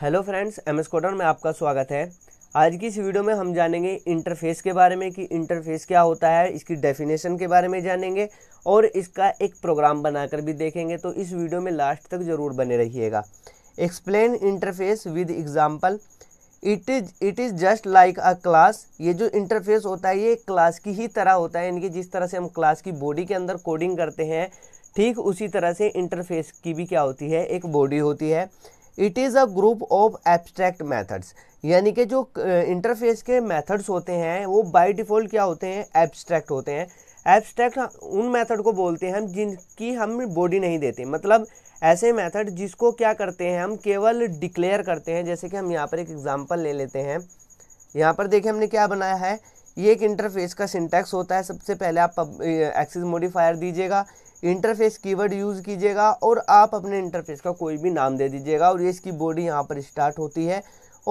hello friends M S coder में आपका स्वागत है आज की इस वीडियो में हम जानेंगे इंटरफेस के बारे में कि इंटरफेस क्या होता है इसकी डेफिनेशन के बारे में जानेंगे और इसका एक प्रोग्राम बनाकर भी देखेंगे तो इस वीडियो में लास्ट तक ज़रूर बने रहिएगा explain interface with example it is it is just like a class ये जो इंटरफेस होता है ये क्लास की ही तरह होता है यानी कि जिस तरह से हम क्लास की बॉडी के अंदर कोडिंग करते हैं ठीक उसी तरह से इंटरफेस की भी क्या होती है एक बॉडी होती है it is a group of abstract methods यानी कि जो इंटरफेस के मैथड्स होते हैं वो बाई डिफ़ॉल्ट क्या होते हैं एब्स्ट्रैक्ट होते हैं एब्स्ट्रैक्ट उन मैथड को बोलते हैं हम जिनकी हम बॉडी नहीं देते मतलब ऐसे मैथड जिसको क्या करते हैं हम केवल डिक्लेयर करते हैं जैसे कि हम यहाँ पर एक एग्जाम्पल ले लेते हैं यहाँ पर देखिए हमने क्या बनाया है ये एक इंटरफेस का सिंटैक्स होता है सबसे पहले आप एक्सिस मॉडिफायर दीजिएगा इंटरफेस कीवर्ड यूज़ कीजिएगा और आप अपने इंटरफेस का कोई भी नाम दे दीजिएगा और ये इसकी बॉडी यहाँ पर स्टार्ट होती है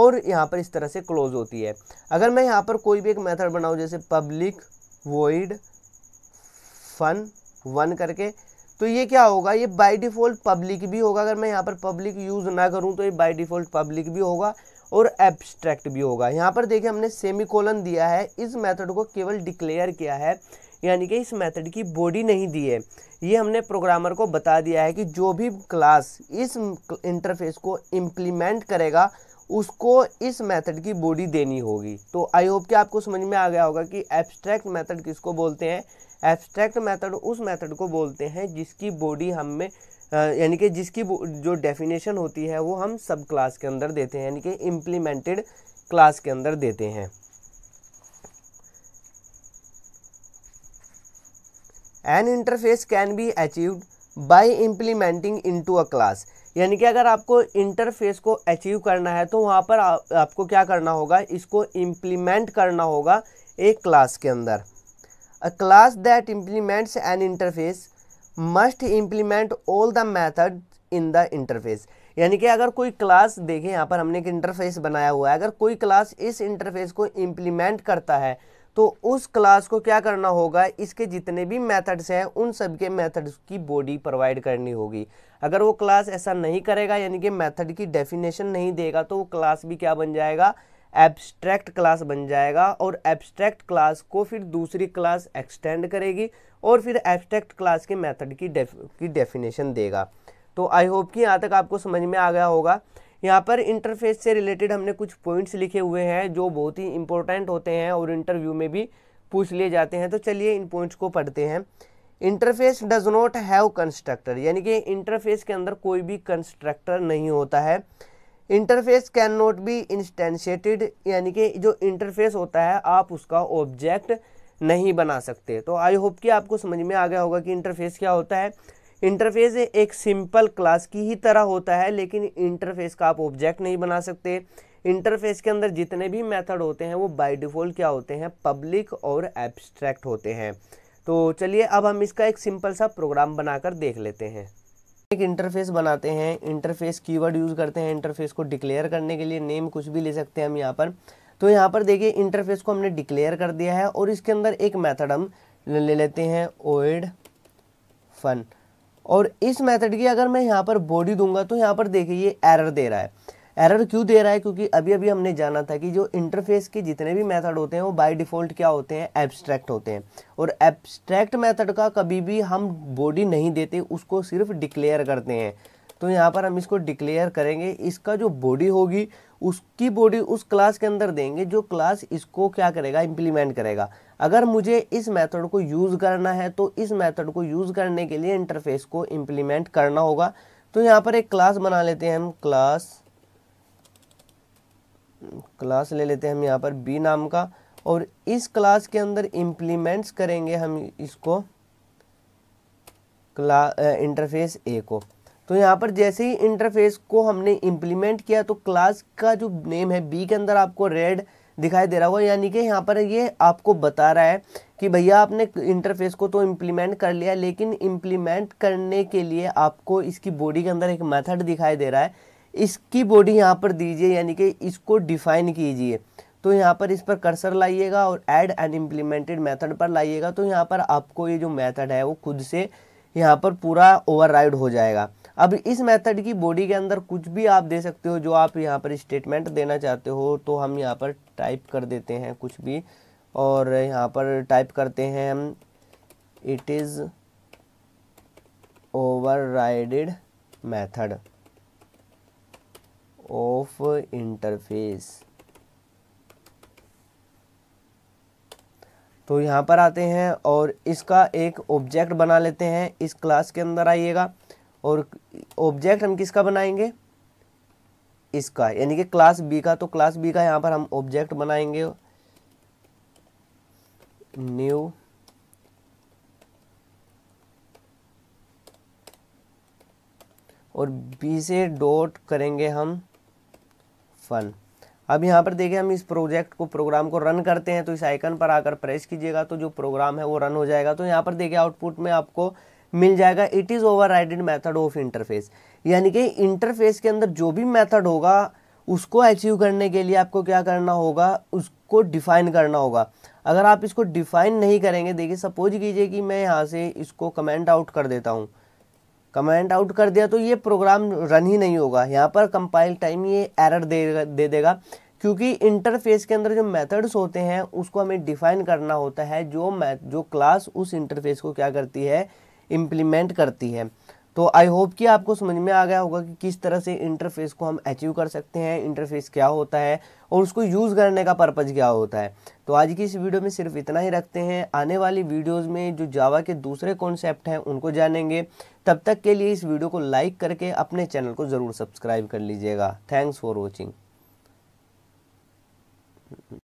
और यहाँ पर इस तरह से क्लोज होती है अगर मैं यहाँ पर कोई भी एक मेथड बनाऊँ जैसे पब्लिक वॉइड फन वन करके तो ये क्या होगा ये बाई डिफ़ॉल्ट पब्लिक भी होगा अगर मैं यहाँ पर पब्लिक यूज़ ना करूँ तो ये बाई डिफ़ॉल्ट पब्लिक भी होगा और एब्स्ट्रैक्ट भी होगा यहाँ पर देखिए हमने सेमी कोलन दिया है इस मेथड को केवल डिक्लेयर किया है यानी कि इस मेथड की बॉडी नहीं दी है ये हमने प्रोग्रामर को बता दिया है कि जो भी क्लास इस इंटरफेस को इम्प्लीमेंट करेगा उसको इस मेथड की बॉडी देनी होगी तो आई होप कि आपको समझ में आ गया होगा कि एब्स्ट्रैक्ट मेथड किसको बोलते हैं एब्स्ट्रैक्ट मेथड उस मेथड को बोलते हैं जिसकी बॉडी हमें यानी कि जिसकी जो डेफिनेशन होती है वो हम सब क्लास के अंदर देते हैं यानी कि इम्प्लीमेंटेड क्लास के अंदर देते हैं an interface can be achieved by implementing into a class यानी कि अगर आपको इंटरफेस को अचीव करना है तो वहाँ पर आप, आपको क्या करना होगा इसको इम्प्लीमेंट करना होगा एक क्लास के अंदर a class that implements an interface must implement all the method in the interface यानी कि अगर कोई क्लास देखें यहाँ पर हमने एक इंटरफेस बनाया हुआ है अगर कोई क्लास इस इंटरफेस को इम्प्लीमेंट करता है तो उस क्लास को क्या करना होगा इसके जितने भी मेथड्स हैं उन सब के मेथड्स की बॉडी प्रोवाइड करनी होगी अगर वो क्लास ऐसा नहीं करेगा यानी कि मेथड की डेफिनेशन नहीं देगा तो वो क्लास भी क्या बन जाएगा एब्स्ट्रैक्ट क्लास बन जाएगा और एब्स्ट्रैक्ट क्लास को फिर दूसरी क्लास एक्सटेंड करेगी और फिर एब्स्ट्रैक्ट क्लास के मैथड की डेफ की डेफिनेशन देगा तो आई होप कि यहाँ तक आपको समझ में आ गया होगा यहाँ पर इंटरफेस से रिलेटेड हमने कुछ पॉइंट्स लिखे हुए हैं जो बहुत ही इंपॉर्टेंट होते हैं और इंटरव्यू में भी पूछ लिए जाते हैं तो चलिए इन पॉइंट्स को पढ़ते हैं interface does not have constructor यानी कि इंटरफेस के अंदर कोई भी कंस्ट्रक्टर नहीं होता है interface can not be instantiated यानी कि जो इंटरफेस होता है आप उसका ऑब्जेक्ट नहीं बना सकते तो आई होप कि आपको समझ में आ गया होगा कि इंटरफेस क्या होता है इंटरफेस एक सिंपल क्लास की ही तरह होता है लेकिन इंटरफेस का आप ऑब्जेक्ट नहीं बना सकते इंटरफेस के अंदर जितने भी मेथड होते हैं वो बाय डिफ़ॉल्ट क्या होते हैं पब्लिक और एब्स्ट्रैक्ट होते हैं तो चलिए अब हम इसका एक सिंपल सा प्रोग्राम बनाकर देख लेते हैं एक इंटरफेस बनाते हैं इंटरफेस कीवर्ड यूज़ करते हैं इंटरफेस को डिक्लेयर करने के लिए नेम कुछ भी ले सकते हैं हम यहाँ पर तो यहाँ पर देखिए इंटरफेस को हमने डिक्लेयर कर दिया है और इसके अंदर एक मैथड हम ले लेते हैं ओइड फन और इस मेथड की अगर मैं यहाँ पर बॉडी दूंगा तो यहाँ पर देखिए ये एरर दे रहा है एरर क्यों दे रहा है क्योंकि अभी अभी हमने जाना था कि जो इंटरफेस के जितने भी मेथड होते हैं वो बाय डिफ़ॉल्ट क्या होते हैं एब्स्ट्रैक्ट होते हैं और एब्स्ट्रैक्ट मेथड का कभी भी हम बॉडी नहीं देते उसको सिर्फ डिक्लेयर करते हैं तो यहाँ पर हम इसको डिक्लेयर करेंगे इसका जो बॉडी होगी उसकी बॉडी उस क्लास के अंदर देंगे जो क्लास इसको क्या करेगा इंप्लीमेंट करेगा अगर मुझे इस मेथड को यूज़ करना है तो इस मेथड को यूज़ करने के लिए इंटरफेस को इम्प्लीमेंट करना होगा तो यहाँ पर एक क्लास बना लेते हैं हम क्लास क्लास ले लेते हैं हम यहाँ पर बी नाम का और इस क्लास के अंदर इम्प्लीमेंट्स करेंगे हम इसको क्ला इंटरफेस ए को तो यहाँ पर जैसे ही इंटरफेस को हमने इम्प्लीमेंट किया तो क्लास का जो नेम है बी के अंदर आपको रेड दिखाई दे रहा होगा यानी कि यहाँ पर ये आपको बता रहा है कि भैया आपने इंटरफेस को तो इम्प्लीमेंट कर लिया लेकिन इम्प्लीमेंट करने के लिए आपको इसकी बॉडी के अंदर एक मेथड दिखाई दे रहा है इसकी बॉडी यहाँ पर दीजिए यानी कि इसको डिफाइन कीजिए तो यहाँ पर इस पर कर्सर लाइएगा और एड एंड इम्प्लीमेंटेड मैथड पर लाइएगा तो यहाँ पर आपको ये जो मैथड है वो खुद से यहाँ पर पूरा ओवर हो जाएगा अब इस मेथड की बॉडी के अंदर कुछ भी आप दे सकते हो जो आप यहाँ पर स्टेटमेंट देना चाहते हो तो हम यहाँ पर टाइप कर देते हैं कुछ भी और यहाँ पर टाइप करते हैं हम it is overrided method of interface तो यहाँ पर आते हैं और इसका एक ऑब्जेक्ट बना लेते हैं इस क्लास के अंदर आइएगा और ऑब्जेक्ट हम किसका बनाएंगे इसका यानी कि क्लास बी का तो क्लास बी का यहाँ पर हम ऑब्जेक्ट बनाएंगे न्यू और बी से डॉट करेंगे हम फन अब यहाँ पर देखें हम इस प्रोजेक्ट को प्रोग्राम को रन करते हैं तो इस आइकन पर आकर प्रेस कीजिएगा तो जो प्रोग्राम है वो रन हो जाएगा तो यहाँ पर देखिए आउटपुट में आपको मिल जाएगा it is over method of interface यानी कि इंटरफेस के अंदर जो भी मेथड होगा उसको अचीव करने के लिए आपको क्या करना होगा उसको डिफ़ाइन करना होगा अगर आप इसको डिफ़ाइन नहीं करेंगे देखिए सपोज कीजिए कि मैं यहाँ से इसको कमेंट आउट कर देता हूँ कमेंट आउट कर दिया तो ये प्रोग्राम रन ही नहीं होगा यहाँ पर कंपाइल टाइम ये एरर दे दे देगा क्योंकि इंटरफेस के अंदर जो मेथड्स होते हैं उसको हमें डिफ़ाइन करना होता है जो मैथ जो क्लास उस इंटरफेस को क्या करती है इम्प्लीमेंट करती है तो आई होप कि आपको समझ में आ गया होगा कि किस तरह से इंटरफेस को हम अचीव कर सकते हैं इंटरफेस क्या होता है और उसको यूज़ करने का पर्पज़ क्या होता है तो आज की इस वीडियो में सिर्फ इतना ही रखते हैं आने वाली वीडियोस में जो जावा के दूसरे कॉन्सेप्ट हैं उनको जानेंगे तब तक के लिए इस वीडियो को लाइक करके अपने चैनल को ज़रूर सब्सक्राइब कर लीजिएगा थैंक्स फॉर वॉचिंग